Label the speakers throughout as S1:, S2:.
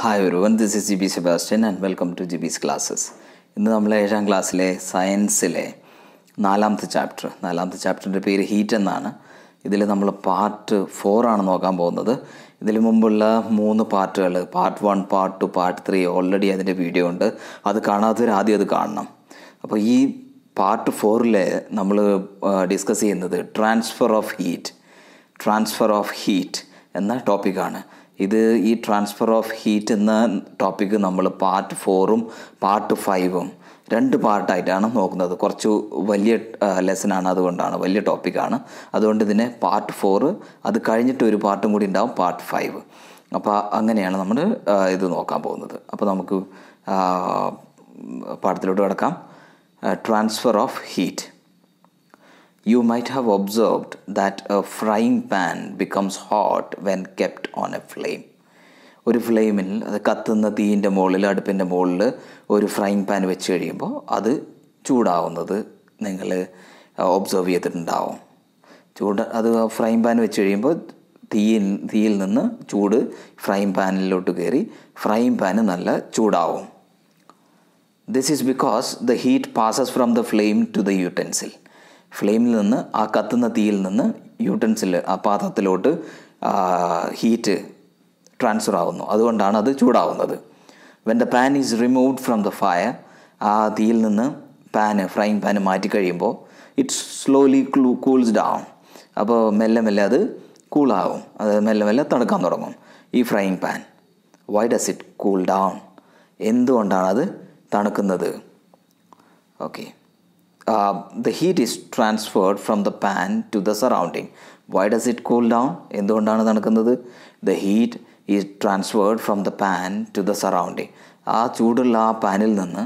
S1: Hi one this is G B Sebastian and welcome to G B's classes ഇന്ന് നമ്മൾ ഏഴാം ക്ലാസ്സിലെ സയൻസിലെ നാലാമത്തെ ചാപ്റ്റർ നാലാമത്തെ ചാപ്റ്ററിൻ്റെ പേര് ഹീറ്റ് എന്നാണ് ഇതിൽ നമ്മൾ പാർട്ട് ഫോർ ആണ് നോക്കാൻ പോകുന്നത് ഇതിന് മുമ്പുള്ള മൂന്ന് പാർട്ടുകൾ part one part two part three already അതിൻ്റെ വീഡിയോ ഉണ്ട് അത് കാണാത്തവർ ആദ്യം അത് കാണണം അപ്പോൾ ഈ പാർട്ട് ഫോറിൽ നമ്മൾ ഡിസ്കസ് ചെയ്യുന്നത് transfer of heat transfer of heat എന്ന ടോപ്പിക്കാണ് ഇത് ഈ ട്രാൻസ്ഫർ ഓഫ് ഹീറ്റ് എന്ന ടോപ്പിക്ക് നമ്മൾ പാർട്ട് ഫോറും പാർട്ട് ഫൈവും രണ്ട് പാർട്ടായിട്ടാണ് നോക്കുന്നത് കുറച്ച് വലിയ ലെസനാണ് അതുകൊണ്ടാണ് വലിയ ടോപ്പിക്കാണ് അതുകൊണ്ട് ഇതിനെ പാർട്ട് ഫോറ് അത് കഴിഞ്ഞിട്ട് ഒരു പാർട്ടും കൂടി ഉണ്ടാവും പാർട്ട് ഫൈവ് അപ്പോൾ അങ്ങനെയാണ് നമ്മൾ ഇത് നോക്കാൻ പോകുന്നത് അപ്പോൾ നമുക്ക് പാഠത്തിലോട്ട് കിടക്കാം transfer of heat You might have observed that a frying pan becomes hot when kept on a flame. ഒരു ഫ്ലെയിമിൽ അത് കത്തുന്ന തീയിൻ്റെ മുകളിൽ അടുപ്പിൻ്റെ മുകളിൽ ഒരു ഫ്രൈങ് പാൻ വെച്ച് കഴിയുമ്പോൾ അത് ചൂടാവുന്നത് നിങ്ങൾ ഒബ്സർവ് ചെയ്തിട്ടുണ്ടാവും ചൂട് അത് ഫ്രൈങ് പാൻ വെച്ച് കഴിയുമ്പോൾ തീയിൽ തീയിൽ നിന്ന് ചൂട് ഫ്രൈങ് പാനിലോട്ട് കയറി ഫ്രൈങ് പാന് നല്ല ചൂടാവും this is because the heat passes from the flame to the യൂട്ടൻസിൽ ഫ്ലെയിമിൽ നിന്ന് ആ കത്തുന്ന തീയിൽ നിന്ന് യൂട്ടൻസിൽ ആ പാത്രത്തിലോട്ട് ഹീറ്റ് ട്രാൻസ്ഫർ ആവുന്നു അതുകൊണ്ടാണ് അത് ചൂടാവുന്നത് when the pan is removed from the fire ആ തീയിൽ നിന്ന് പാന് ഫ്രൈങ് പാന് മാറ്റി കഴിയുമ്പോൾ ഇറ്റ് സ്ലോലി ക്ലൂ കൂൾസ് ഡൗൺ അപ്പോൾ മെല്ലെ മെല്ലെ അത് കൂളാവും അത് മെല്ലെ മെല്ലെ തണുക്കാൻ തുടങ്ങും ഈ frying pan why does it cool down അത് തണുക്കുന്നത് okay uh, the heat is transferred from the pan to the surrounding why does it cool down എന്തുകൊണ്ടാണ് നടക്കുന്നത് the heat is transferred from the pan to the surrounding ആ ചൂടുള്ള ആ പാനിൽ നിന്ന്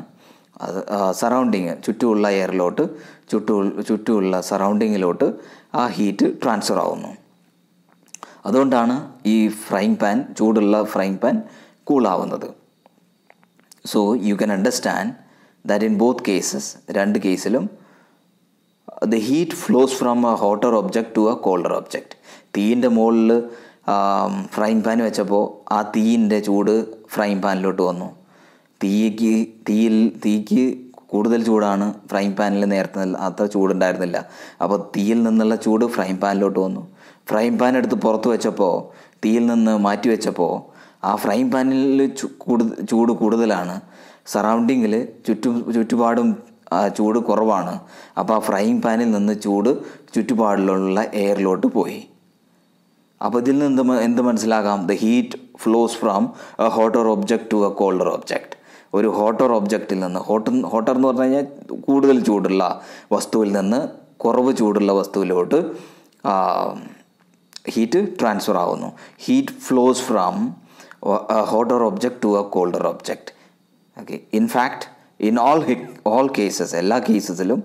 S1: surrounding ചുറ്റുമുള്ള എയറിലോട്ട് ചുറ്റു ചുറ്റുമുള്ള സറൗണ്ടിങ്ങിലോട്ട് ആ ഹീറ്റ് ട്രാൻസ്ഫർ ആവുന്നു അതുകൊണ്ടാണ് ഈ ഫ്രൈങ് പാൻ ചൂടുള്ള ഫ്രൈങ് പാൻ കൂളാവുന്നത് so you can understand that in both cases രണ്ട് കേസിലും the heat flows from a hotter object to a colder object തീയിൻ്റെ മുകളിൽ ഫ്രൈങ് പാൻ um, വെച്ചപ്പോൾ ആ തീയിൻ്റെ ചൂട് ഫ്രൈങ് പാനിലോട്ട് വന്നു തീയ്ക്ക് തീയിൽ തീയ്ക്ക് കൂടുതൽ ചൂടാണ് ഫ്രൈങ് പാനിൽ നേരത്തെ അത്ര ചൂടുണ്ടായിരുന്നില്ല അപ്പോൾ തീയിൽ നിന്നുള്ള ചൂട് ഫ്രൈങ് പാനിലോട്ട് വന്നു ഫ്രൈങ് പാൻ എടുത്ത് പുറത്ത് വെച്ചപ്പോൾ തീയിൽ നിന്ന് മാറ്റി വെച്ചപ്പോൾ ആ ഫ്രൈങ് പാനിൽ ചൂട് ചൂട് കൂടുതലാണ് സറൗണ്ടിങ്ങിൽ ചുറ്റും ചുറ്റുപാടും ചൂട് കുറവാണ് അപ്പോൾ ആ ഫ്രൈയിങ് പാനിൽ നിന്ന് ചൂട് ചുറ്റുപാടിലുള്ള എയറിലോട്ട് പോയി അപ്പോൾ ഇതിൽ നിന്ന് എന്ത് മനസ്സിലാകാം the heat flows from a hotter object to a colder object ഒരു ഹോട്ടർ ഒബ്ജക്റ്റിൽ നിന്ന് ഹോട്ടർ ഹോട്ടർ എന്ന് പറഞ്ഞു കഴിഞ്ഞാൽ കൂടുതൽ ചൂടുള്ള വസ്തുവിൽ നിന്ന് കുറവ് ചൂടുള്ള വസ്തുവിലോട്ട് ഹീറ്റ് ട്രാൻസ്ഫർ ആവുന്നു heat flows from hotter object to a colder object okay in fact in all all cases എല്ലാ കേസസിലും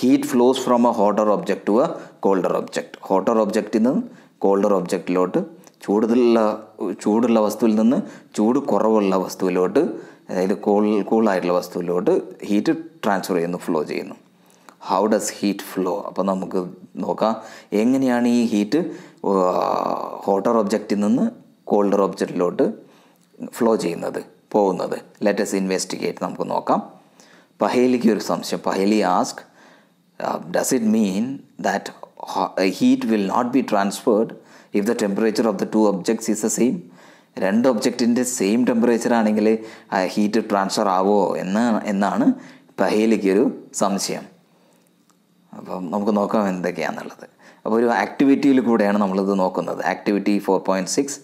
S1: heat flows from a hotter object to a colder object hotter ഒബ്ജക്റ്റിൽ നിന്ന് കോൾഡർ ഒബ്ജക്റ്റിലോട്ട് ചൂടുള്ള ചൂടുള്ള വസ്തുവിൽ നിന്ന് ചൂട് കുറവുള്ള വസ്തുവിലോട്ട് അതായത് കൂൾ കൂളായിട്ടുള്ള വസ്തുവിലോട്ട് ഹീറ്റ് ട്രാൻസ്ഫർ ചെയ്യുന്നു ഫ്ലോ ചെയ്യുന്നു ഹൗ ഡസ് ഹീറ്റ് ഫ്ലോ അപ്പോൾ നമുക്ക് നോക്കാം എങ്ങനെയാണ് ഈ ഹീറ്റ് ഹോട്ടർ ഒബ്ജക്റ്റിൽ നിന്ന് കോൾഡർ ഒബ്ജക്റ്റിലോട്ട് ഫ്ലോ ചെയ്യുന്നത് പോകുന്നത് ലെറ്റസ് ഇൻവെസ്റ്റിഗേറ്റ് നമുക്ക് നോക്കാം പഹേലിക്ക് ഒരു സംശയം Paheli ask does it mean that heat will not be transferred if the temperature of the two objects is a same രണ്ട് ഒബ്ജക്റ്റിൻ്റെ സെയിം ടെമ്പറേച്ചർ ആണെങ്കിൽ ഹീറ്റ് ട്രാൻസ്ഫർ ആവുമോ എന്ന് എന്നാണ് പഹേലിക്കൊരു സംശയം അപ്പം നമുക്ക് നോക്കാം എന്തൊക്കെയാണെന്നുള്ളത് അപ്പോൾ ഒരു ആക്ടിവിറ്റിയിൽ കൂടെയാണ് നമ്മളിത് നോക്കുന്നത് activity four point six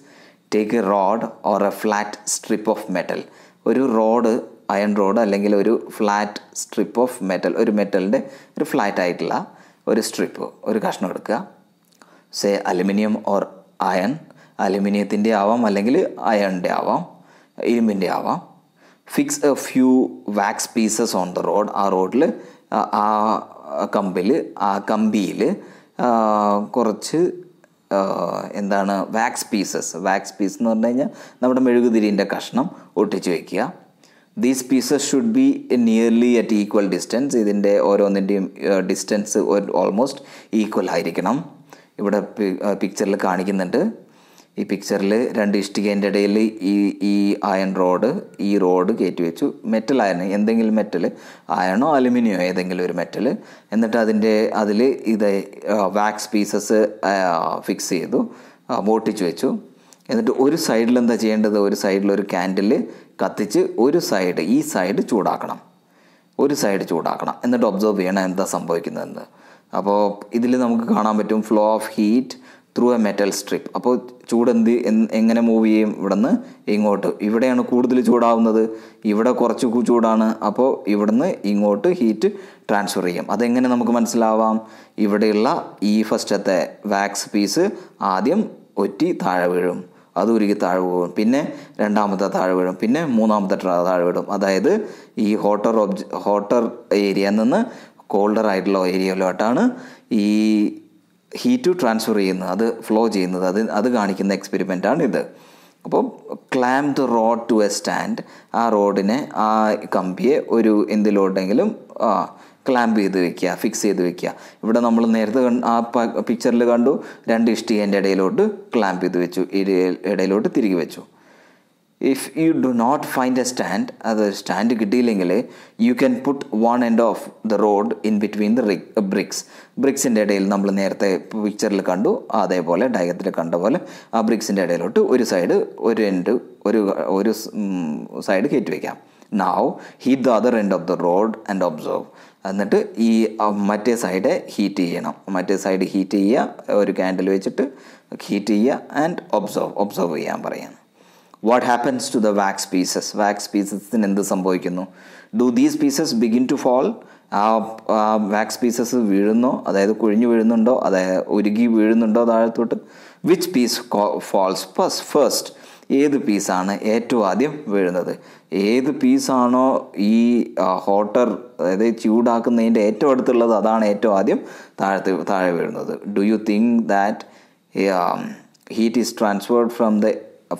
S1: take a rod or a flat strip of metal ഒരു റോഡ് അയൺ റോഡ് അല്ലെങ്കിൽ ഒരു ഫ്ലാറ്റ് സ്ട്രിപ്പ് ഓഫ് മെറ്റൽ ഒരു മെറ്റലിൻ്റെ ഒരു ഫ്ലാറ്റ് ആയിട്ടുള്ള ഒരു സ്ട്രിപ്പ് ഒരു കഷ്ണം എടുക്കുക സേ അലുമിനിയം ഓർ അയൺ അലുമിനിയത്തിൻ്റെ ആവാം അല്ലെങ്കിൽ അയണിൻ്റെ ആവാം ഇരുമ്പിൻ്റെ ആവാം fix a few wax pieces on the rod ആ റോഡിൽ ആ കമ്പിൽ ആ കമ്പിയിൽ കുറച്ച് എന്താണ് വാക്സ് പീസസ് വാക്സ് പീസ് എന്ന് പറഞ്ഞു കഴിഞ്ഞാൽ നമ്മുടെ മെഴുകുതിരിൻ്റെ കഷ്ണം ഒട്ടിച്ച് വയ്ക്കുക these pieces should be nearly at equal distance ഇതിൻ്റെ ഓരോന്നിൻ്റെയും ഡിസ്റ്റൻസ് ഓൾമോസ്റ്റ് ഈക്വൽ ആയിരിക്കണം ഇവിടെ പിക്ചറിൽ കാണിക്കുന്നുണ്ട് ഈ പിക്ചറിൽ രണ്ട് ഇഷ്ടികേൻ്റെ ഇടയിൽ ഈ ഈ അയൺ റോഡ് ഈ റോഡ് കയറ്റി വെച്ചു മെറ്റൽ അയൺ എന്തെങ്കിലും മെറ്റൽ അയണോ അലുമിനിയോ ഏതെങ്കിലും ഒരു മെറ്റൽ എന്നിട്ട് അതിൻ്റെ അതിൽ ഇത് വാക്സ് പീസസ് ഫിക്സ് ചെയ്തു മോട്ടിച്ച് വെച്ചു എന്നിട്ട് ഒരു സൈഡിൽ എന്താ ചെയ്യേണ്ടത് ഒരു സൈഡിൽ ഒരു ക്യാൻഡിൽ കത്തിച്ച് ഒരു സൈഡ് ഈ സൈഡ് ചൂടാക്കണം ഒരു സൈഡ് ചൂടാക്കണം എന്നിട്ട് ഒബ്സർവ് ചെയ്യണം എന്താ സംഭവിക്കുന്നതെന്ന് അപ്പോൾ ഇതിൽ നമുക്ക് കാണാൻ പറ്റും flow of heat through a metal strip അപ്പോൾ ചൂട് എന്ത് എങ്ങനെ മൂവ് ചെയ്യും ഇവിടുന്ന് ഇങ്ങോട്ട് ഇവിടെയാണ് കൂടുതൽ ചൂടാവുന്നത് ഇവിടെ കുറച്ച് ചൂടാണ് അപ്പോൾ ഇവിടുന്ന് ഇങ്ങോട്ട് ഹീറ്റ് ട്രാൻസ്ഫർ ചെയ്യും അതെങ്ങനെ നമുക്ക് മനസ്സിലാവാം ഇവിടെയുള്ള ഈ ഫസ്റ്റത്തെ വാക്സ് പീസ് ആദ്യം ഒറ്റി താഴെ വീഴും അത് ഉരുകി താഴെ പോകും പിന്നെ രണ്ടാമത്തെ താഴെ വീഴും പിന്നെ മൂന്നാമത്തെ താഴെ വീഴും അതായത് ഈ ഹോട്ടർ ഒബ്ജ ഹോട്ടർ ഏരിയയിൽ നിന്ന് കോൾഡർ ആയിട്ടുള്ള ഏരിയയിലോട്ടാണ് ഈ ഹീറ്റ് ട്രാൻസ്ഫർ ചെയ്യുന്നത് അത് ഫ്ലോ ചെയ്യുന്നത് അത് അത് കാണിക്കുന്ന എക്സ്പെരിമെൻ്റാണ് ഇത് അപ്പോൾ clamp the rod to a stand ആ റോഡിനെ ആ കമ്പിയെ ഒരു എന്തിലോട്ടെങ്കിലും ക്ലാമ്പ് ചെയ്ത് വെക്കുക ഫിക്സ് ചെയ്ത് വെക്കുക ഇവിടെ നമ്മൾ നേരത്തെ ആ പിക്ചറിൽ കണ്ടു രണ്ട് ഇഷ്ടികേൻ്റെ ഇടയിലോട്ട് ക്ലാമ്പ് ചെയ്ത് വെച്ചു ഇടയിലോട്ട് തിരികെ വെച്ചു if you do not find a stand അത് സ്റ്റാൻഡ് കിട്ടിയില്ലെങ്കിൽ you can put one end of the rod in between the bricks ബ്രിക്സിൻ്റെ ഇടയിൽ നമ്മൾ നേരത്തെ പിക്ചറിൽ കണ്ടു അതേപോലെ ഡയഗ്രത്തിൽ കണ്ട പോലെ ആ ബ്രിക്സിൻ്റെ ഇടയിലോട്ട് ഒരു സൈഡ് ഒരു എൻഡ് ഒരു ഒരു സൈഡ് കയറ്റി വയ്ക്കാം now heat the other end of the rod and observe എന്നിട്ട് ഈ മറ്റേ സൈഡ് ഹീറ്റ് ചെയ്യണം മറ്റേ സൈഡ് ഹീറ്റ് ചെയ്യുക ഒരു ക്യാൻഡിൽ വെച്ചിട്ട് ഹീറ്റ് ചെയ്യുക ആൻഡ് ഒബ്സർവ് ഒബ്സർവ് ചെയ്യാൻ പറയാം what happens to the wax pieces wax പീസസിന് എന്ത് സംഭവിക്കുന്നു do these pieces begin to fall ആ വാക്സ് പീസസ് വീഴുന്നോ അതായത് കുഴിഞ്ഞു വീഴുന്നുണ്ടോ അതായത് ഉരുകി വീഴുന്നുണ്ടോ താഴത്തോട്ട് which piece falls first first ഏത് പീസാണ് ഏറ്റവും ആദ്യം വീഴുന്നത് ഏത് പീസാണോ ഈ ഹോട്ടർ അതായത് ചൂടാക്കുന്നതിൻ്റെ ഏറ്റവും അടുത്തുള്ളത് അതാണ് ഏറ്റവും ആദ്യം താഴത്ത് താഴെ വീഴുന്നത് do you think that heat is transferred from the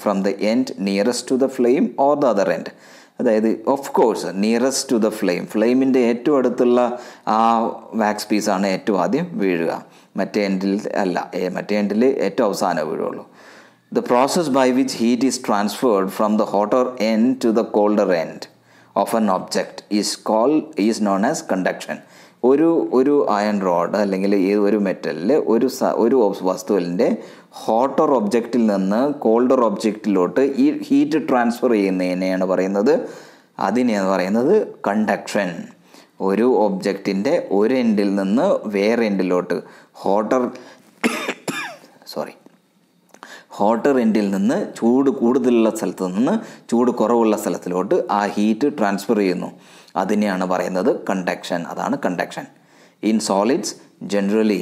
S1: from the end nearest to the flame or the other end അതായത് of course nearest to the flame ഫ്ലെയിമിൻ്റെ ഏറ്റവും അടുത്തുള്ള ആ വാക്സ് പീസാണ് ഏറ്റവും ആദ്യം വീഴുക മറ്റേ എൻഡിൽ അല്ല മറ്റേ എൻഡിൽ ഏറ്റവും അവസാനം വീഴുള്ളൂ the process by which heat is transferred from the hotter end to the colder end of an object is call is known as conduction ഒരു ഒരു അയൺ റോഡ് അല്ലെങ്കിൽ ഏത് ഒരു മെറ്റലിൽ ഒരു ഒരു വസ്തുവിൻ്റെ ഹോട്ടർ ഒബ്ജക്റ്റിൽ നിന്ന് കോൾഡർ ഒബ്ജക്റ്റിലോട്ട് ഈ ഹീറ്റ് ട്രാൻസ്ഫർ ചെയ്യുന്നതിനെയാണ് പറയുന്നത് അതിനെയാണ് പറയുന്നത് കണ്ടക്ഷൻ ഒരു ഒബ്ജക്റ്റിൻ്റെ ഒരു എൻഡിൽ നിന്ന് വേറെ എൻഡിലോട്ട് ഹോട്ടർ ഹോട്ട് എൻഡിൽ നിന്ന് ചൂട് കൂടുതലുള്ള സ്ഥലത്ത് നിന്ന് ചൂട് കുറവുള്ള സ്ഥലത്തിലോട്ട് ആ ഹീറ്റ് ട്രാൻസ്ഫർ ചെയ്യുന്നു അതിനെയാണ് പറയുന്നത് കണ്ടക്ഷൻ അതാണ് conduction in solids generally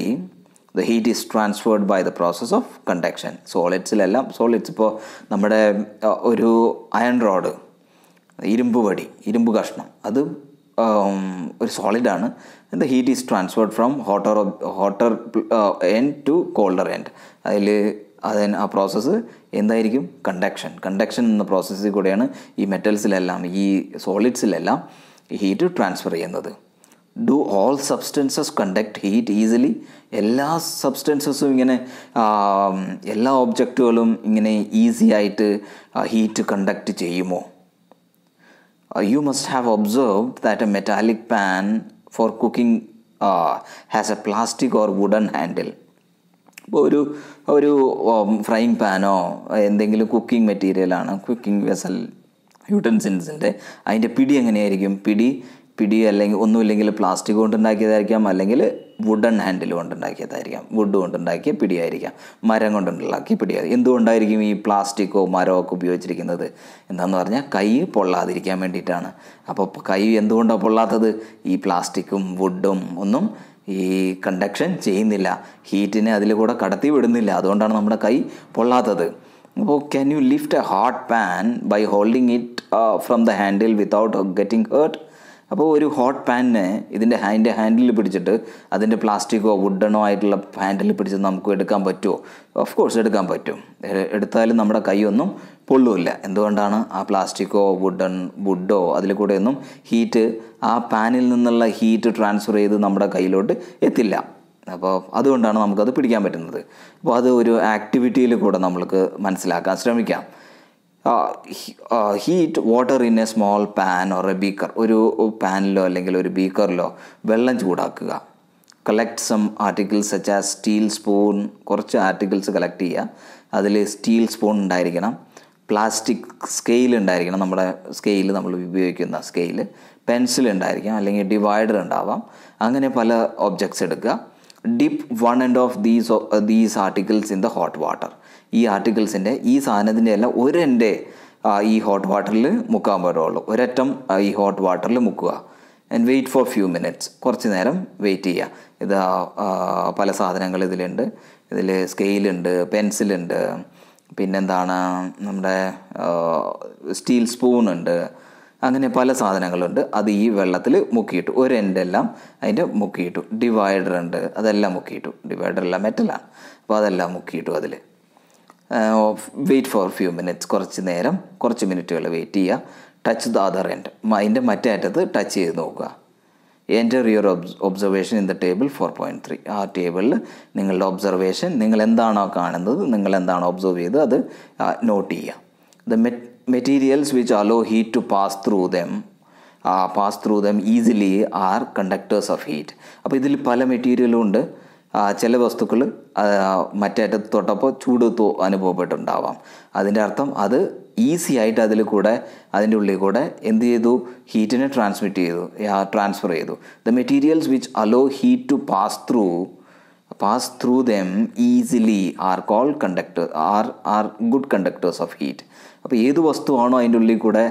S1: the heat is transferred by the process of conduction സോളിഡ്സിലെല്ലാം സോളിഡ്സ് ഇപ്പോൾ നമ്മുടെ ഒരു അയൺ റോഡ് ഇരുമ്പ് വടി ഇരുമ്പ് കഷ്ണം അത് ഒരു സോളിഡാണ് the heat is transferred from hotter hotter end to colder end അതിൽ അതെ ആ പ്രോസസ്സ് എന്തായിരിക്കും കണ്ടക്ഷൻ കണ്ടക്ഷൻ എന്ന പ്രോസസ്സിൽ കൂടെയാണ് ഈ മെറ്റൽസിലെല്ലാം ഈ സോളിഡ്സിലെല്ലാം ഹീറ്റ് ട്രാൻസ്ഫർ ചെയ്യുന്നത് do all substances conduct heat easily എല്ലാ സബ്സ്റ്റൻസസും ഇങ്ങനെ എല്ലാ ഓബ്ജക്റ്റുകളും ഇങ്ങനെ ഈസി ആയിട്ട് ഹീറ്റ് കണ്ടക്ട് ചെയ്യുമോ you must have observe that a metallic pan for cooking has a plastic or wooden handle ഇപ്പോൾ ഒരു ഒരു ഫ്രൈങ് പാനോ എന്തെങ്കിലും കുക്കിംഗ് മെറ്റീരിയലാണ് കുക്കിംഗ് വെസൽ യുട്ടൻസിൻസിൻ്റെ അതിൻ്റെ പിടി എങ്ങനെയായിരിക്കും പിടി പിടി അല്ലെങ്കിൽ ഒന്നുമില്ലെങ്കിൽ പ്ലാസ്റ്റിക് കൊണ്ടുണ്ടാക്കിയതായിരിക്കാം അല്ലെങ്കിൽ വുഡൺ ഹാൻഡിൽ കൊണ്ടുണ്ടാക്കിയതായിരിക്കാം വുഡ് കൊണ്ടുണ്ടാക്കിയ പിടിയായിരിക്കാം മരം കൊണ്ടുണ്ടാക്കിയ പിടിയായിരിക്കും എന്തുകൊണ്ടായിരിക്കും ഈ പ്ലാസ്റ്റിക്കോ മരമോ ഒക്കെ ഉപയോഗിച്ചിരിക്കുന്നത് എന്താണെന്ന് പറഞ്ഞാൽ കൈ പൊള്ളാതിരിക്കാൻ വേണ്ടിയിട്ടാണ് അപ്പോൾ കൈ എന്തുകൊണ്ടാണ് പൊള്ളാത്തത് ഈ പ്ലാസ്റ്റിക്കും വുഡും ഒന്നും ഈ കണ്ടക്ഷൻ ചെയ്യുന്നില്ല ഹീറ്റിനെ അതിൽ കൂടെ കടത്തി വിടുന്നില്ല അതുകൊണ്ടാണ് നമ്മുടെ കൈ പൊള്ളാത്തത് അപ്പോൾ can you lift a hot pan by holding it from the handle without getting hurt അപ്പോൾ ഒരു ഹോട്ട് പാനിനെ ഇതിൻ്റെ അതിൻ്റെ ഹാൻഡിൽ പിടിച്ചിട്ട് അതിൻ്റെ പ്ലാസ്റ്റിക്കോ വുഡണോ ആയിട്ടുള്ള ഹാൻഡിൽ പിടിച്ച് നമുക്ക് എടുക്കാൻ പറ്റുമോ ഓഫ് കോഴ്സ് എടുക്കാൻ പറ്റും എടുത്താലും നമ്മുടെ കൈയൊന്നും പൊള്ളുമില്ല എന്തുകൊണ്ടാണ് ആ പ്ലാസ്റ്റിക്കോ വുഡൺ വുഡോ അതിൽ കൂടെയൊന്നും ഹീറ്റ് ആ പാനിൽ നിന്നുള്ള ഹീറ്റ് ട്രാൻസ്ഫർ ചെയ്ത് നമ്മുടെ കയ്യിലോട്ട് എത്തില്ല അപ്പോൾ അതുകൊണ്ടാണ് നമുക്കത് പിടിക്കാൻ പറ്റുന്നത് അപ്പോൾ അത് ഒരു ആക്ടിവിറ്റിയിൽ കൂടെ നമ്മൾക്ക് മനസ്സിലാക്കാൻ ശ്രമിക്കാം heat water in a small pan or a beaker ഒരു പാനിലോ അല്ലെങ്കിൽ ഒരു ബീക്കറിലോ വെള്ളം ചൂടാക്കുക കളക്ട് സം ആർട്ടിക്കിൾസ് സച്ച് ആ സ്റ്റീൽ സ്പൂൺ കുറച്ച് ആർട്ടിക്കിൾസ് കളക്ട് ചെയ്യുക അതിൽ സ്റ്റീൽ സ്പൂൺ ഉണ്ടായിരിക്കണം പ്ലാസ്റ്റിക് സ്കെയിൽ ഉണ്ടായിരിക്കണം നമ്മുടെ സ്കെയിൽ നമ്മൾ ഉപയോഗിക്കുന്ന സ്കെയിൽ പെൻസിൽ ഉണ്ടായിരിക്കാം അല്ലെങ്കിൽ ഡിവൈഡർ ഉണ്ടാവാം അങ്ങനെ പല ഒബ്ജക്ട്സ് എടുക്കുക dip one end of these these articles in the hot water ഈ ആർട്ടിക്കിൾസിൻ്റെ ഈ സാധനത്തിൻ്റെ എല്ലാം എൻ്റെ ഈ ഹോട്ട് വാട്ടറിൽ മുക്കാൻ പറ്റുള്ളൂ ഒരറ്റം ഈ ഹോട്ട് വാട്ടറിൽ മുക്കുക and wait for few minutes കുറച്ച് നേരം വെയിറ്റ് ചെയ്യുക ഇത് പല സാധനങ്ങൾ ഇതിലുണ്ട് ഇതിൽ സ്കെയിലുണ്ട് പെൻസിലുണ്ട് പിന്നെന്താണ് നമ്മുടെ സ്റ്റീൽ സ്പൂണുണ്ട് അങ്ങനെ പല സാധനങ്ങളുണ്ട് അത് ഈ വെള്ളത്തിൽ മുക്കിയിട്ടു ഒരു എല്ലാം അതിൻ്റെ മുക്കിയിട്ടു ഡിവൈഡർ ഉണ്ട് അതെല്ലാം മുക്കിയിട്ടു ഡിവൈഡറെല്ലാം മെറ്റലാണ് അപ്പോൾ അതെല്ലാം മുക്കിയിട്ടു അതിൽ വെയിറ്റ് ഫോർ ഫ്യൂ മിനിറ്റ്സ് കുറച്ച് നേരം കുറച്ച് മിനിറ്റുകൾ വെയിറ്റ് ചെയ്യുക ടച്ച് ദ അതർ എൻഡ് അതിൻ്റെ മറ്റേ അറ്റത്ത് ടച്ച് ചെയ്ത് നോക്കുക enter your observation in the table four point three ആ ടേബിളിൽ നിങ്ങളുടെ ഒബ്സർവേഷൻ നിങ്ങൾ എന്താണോ കാണുന്നത് നിങ്ങൾ എന്താണോ ഒബ്സർവ് ചെയ്ത് അത് നോട്ട് ചെയ്യുക the materials which allow heat to pass through them pass through them easily are conductors of heat അപ്പോൾ ഇതിൽ പല മെറ്റീരിയലും ഉണ്ട് ചില വസ്തുക്കൾ മറ്റേറ്റത്ത് തൊട്ടപ്പോൾ ചൂട് അനുഭവപ്പെട്ടുണ്ടാവാം അതിൻ്റെ അർത്ഥം അത് ഈസി ആയിട്ട് അതിൽ കൂടെ അതിൻ്റെ ഉള്ളിൽ കൂടെ എന്ത് ചെയ്തു ഹീറ്റിനെ ട്രാൻസ്മിറ്റ് ചെയ്തു ട്രാൻസ്ഫർ ചെയ്തു the materials which allow heat to pass through pass through them easily are call conductor are are good conductors of heat അപ്പോൾ ഏത് വസ്തുവാണോ അതിൻ്റെ ഉള്ളിൽ കൂടെ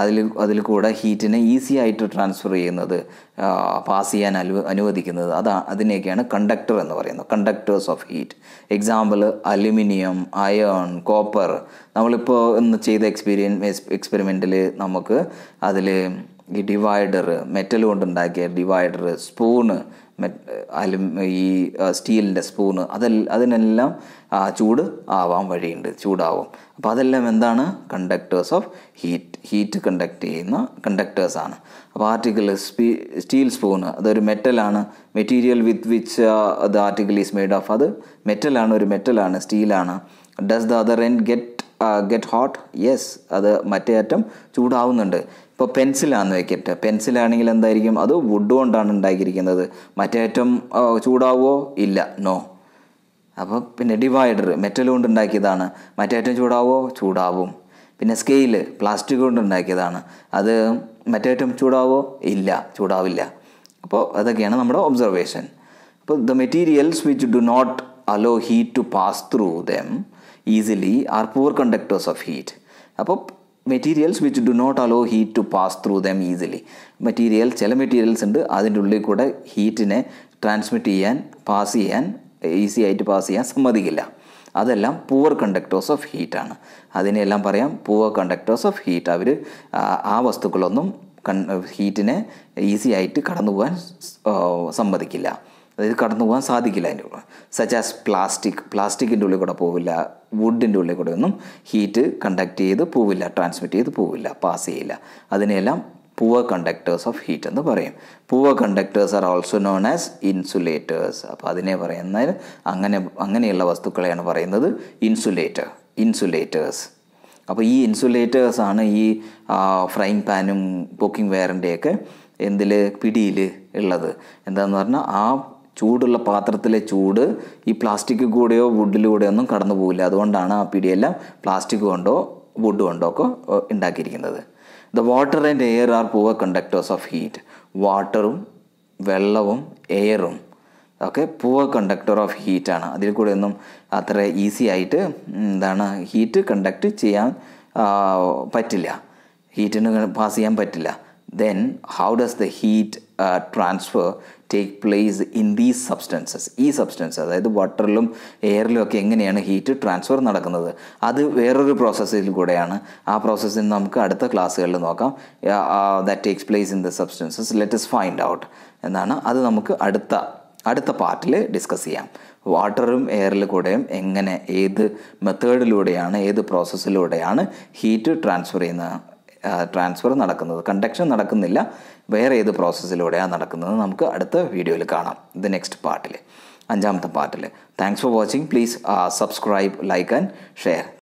S1: അതിൽ അതിൽ കൂടെ ഹീറ്റിനെ ഈസി ആയിട്ട് ട്രാൻസ്ഫർ ചെയ്യുന്നത് പാസ് ചെയ്യാൻ അനു അനുവദിക്കുന്നത് അതാ അതിനെയൊക്കെയാണ് കണ്ടക്ടർ എന്ന് പറയുന്നത് conductors of heat example aluminium iron copper നമ്മളിപ്പോൾ ഇന്ന് ചെയ്ത എക്സ്പീരിയൻസ് എക്സ്പെരിമെൻറ്റിൽ നമുക്ക് അതിൽ ഈ ഡിവൈഡർ മെറ്റൽ കൊണ്ടുണ്ടാക്കിയ ഡിവൈഡർ സ്പൂണ് അലും ഈ സ്റ്റീലിൻ്റെ സ്പൂണ് അതെല്ലാം അതിനെല്ലാം ചൂട് ആവാൻ വഴിയുണ്ട് ചൂടാവും അപ്പോൾ അതെല്ലാം എന്താണ് conductors of heat heat conduct ചെയ്യുന്ന കണ്ടക്ടേഴ്സാണ് അപ്പോൾ ആർട്ടിക്കിൾ സ്പീ സ്റ്റീൽ സ്പൂണ് അതൊരു മെറ്റലാണ് material with which the article is made of അത് മെറ്റലാണ് ഒരു മെറ്റലാണ് സ്റ്റീലാണ് does the other end get get hot yes അത് മറ്റേ അറ്റം ചൂടാവുന്നുണ്ട് ഇപ്പോൾ പെൻസിലാണെന്ന് വെക്കട്ടെ പെൻസിലാണെങ്കിൽ എന്തായിരിക്കും അത് വുഡ് കൊണ്ടാണ് ഉണ്ടാക്കിയിരിക്കുന്നത് മറ്റേറ്റം ചൂടാവോ ഇല്ല നോ അപ്പോൾ പിന്നെ ഡിവൈഡർ മെറ്റൽ കൊണ്ട് ഉണ്ടാക്കിയതാണ് മറ്റേറ്റം ചൂടാവോ ചൂടാവും പിന്നെ സ്കെയില് പ്ലാസ്റ്റിക് കൊണ്ട് ഉണ്ടാക്കിയതാണ് അത് മറ്റേറ്റം ചൂടാവോ ഇല്ല ചൂടാവില്ല അപ്പോൾ അതൊക്കെയാണ് നമ്മുടെ ഒബ്സർവേഷൻ അപ്പോൾ the materials which do not allow heat to pass through them easily are poor conductors of heat അപ്പോൾ materials which do not allow heat to pass through them easily material ചില മെറ്റീരിയൽസ് ഉണ്ട് അതിൻ്റെ ഉള്ളിൽ കൂടെ ഹീറ്റിനെ transmit ചെയ്യാൻ pass ചെയ്യാൻ easy ആയിട്ട് പാസ് ചെയ്യാൻ സമ്മതിക്കില്ല അതെല്ലാം പൂവർ കണ്ടക്ടേഴ്സ് ഓഫ് ഹീറ്റാണ് അതിനെല്ലാം പറയാം പൂവർ കണ്ടക്ടേഴ്സ് ഓഫ് ഹീറ്റ് അവർ ആ വസ്തുക്കളൊന്നും കൺ ഹീറ്റിനെ ഈസി ആയിട്ട് കടന്നു പോകാൻ സമ്മതിക്കില്ല അതായത് കടന്നു പോകാൻ സാധിക്കില്ല അതിൻ്റെ കൂടെ സച്ച് ആസ് പ്ലാസ്റ്റിക് പ്ലാസ്റ്റിക്കിൻ്റെ ഉള്ളിൽ കൂടെ പോവില്ല വുഡിൻ്റെ ഉള്ളിൽ കൂടെ ഒന്നും ഹീറ്റ് കണ്ടക്ട് ചെയ്ത് പോവില്ല ട്രാൻസ്മിറ്റ് ചെയ്ത് പോവില്ല പാസ് ചെയ്യില്ല അതിനെല്ലാം പൂവ കണ്ടക്ടേഴ്സ് ഓഫ് ഹീറ്റ് എന്ന് പറയും poor conductors are also known as insulators അപ്പോൾ അതിനെ പറയുന്നതിൽ അങ്ങനെ അങ്ങനെയുള്ള വസ്തുക്കളെയാണ് പറയുന്നത് ഇൻസുലേറ്റർ ഇൻസുലേറ്റേഴ്സ് അപ്പോൾ ഈ ഇൻസുലേറ്റേഴ്സാണ് ഈ ഫ്രൈങ് പാനും കുക്കിംഗ് വെയറിൻ്റെയൊക്കെ എന്തിൽ പിടിയിൽ ഉള്ളത് എന്താണെന്ന് പറഞ്ഞാൽ ആ ചൂടുള്ള പാത്രത്തിലെ ചൂട് ഈ പ്ലാസ്റ്റിക് കൂടെയോ വുഡിലൂടെയോ ഒന്നും കടന്നു പോകില്ല അതുകൊണ്ടാണ് ആ പിടിയെല്ലാം പ്ലാസ്റ്റിക് കൊണ്ടോ വുഡ് കൊണ്ടോ ഒക്കെ ഉണ്ടാക്കിയിരിക്കുന്നത് the water and air are poor conductors of heat വാട്ടറും വെള്ളവും എയറും ഒക്കെ പൂവർ കണ്ടക്ടർ ഓഫ് ഹീറ്റാണ് അതിൽ കൂടെ ഒന്നും അത്ര ഈസി ആയിട്ട് എന്താണ് ഹീറ്റ് കണ്ടക്ട് ചെയ്യാൻ പറ്റില്ല ഹീറ്റിന് പാസ് ചെയ്യാൻ പറ്റില്ല then how does the heat uh, transfer take place in these substances ഈ സബ്സ്റ്റൻസ് അതായത് വാട്ടറിലും എയറിലും ഒക്കെ എങ്ങനെയാണ് ഹീറ്റ് ട്രാൻസ്ഫർ നടക്കുന്നത് അത് വേറൊരു പ്രോസസ്സിൽ കൂടെയാണ് ആ പ്രോസസ്സിൽ നമുക്ക് അടുത്ത ക്ലാസ്സുകളിൽ നോക്കാം that takes place in the substances let us find out എന്നാണ് അത് നമുക്ക് അടുത്ത അടുത്ത പാർട്ടിൽ ഡിസ്കസ് ചെയ്യാം വാട്ടറും എയറിൽ കൂടെയും എങ്ങനെ ഏത് മെത്തേഡിലൂടെയാണ് ഏത് പ്രോസസ്സിലൂടെയാണ് ഹീറ്റ് ട്രാൻസ്ഫർ ചെയ്യുന്നത് ട്രാൻസ്ഫർ നടക്കുന്നത് കണ്ടക്ഷൻ നടക്കുന്നില്ല വേറെ ഏത് പ്രോസസ്സിലൂടെയാണ് നടക്കുന്നത് നമുക്ക് അടുത്ത വീഡിയോയിൽ കാണാം ഇത് നെക്സ്റ്റ് പാർട്ടിൽ അഞ്ചാമത്തെ പാർട്ടിൽ thanks for watching please subscribe like and share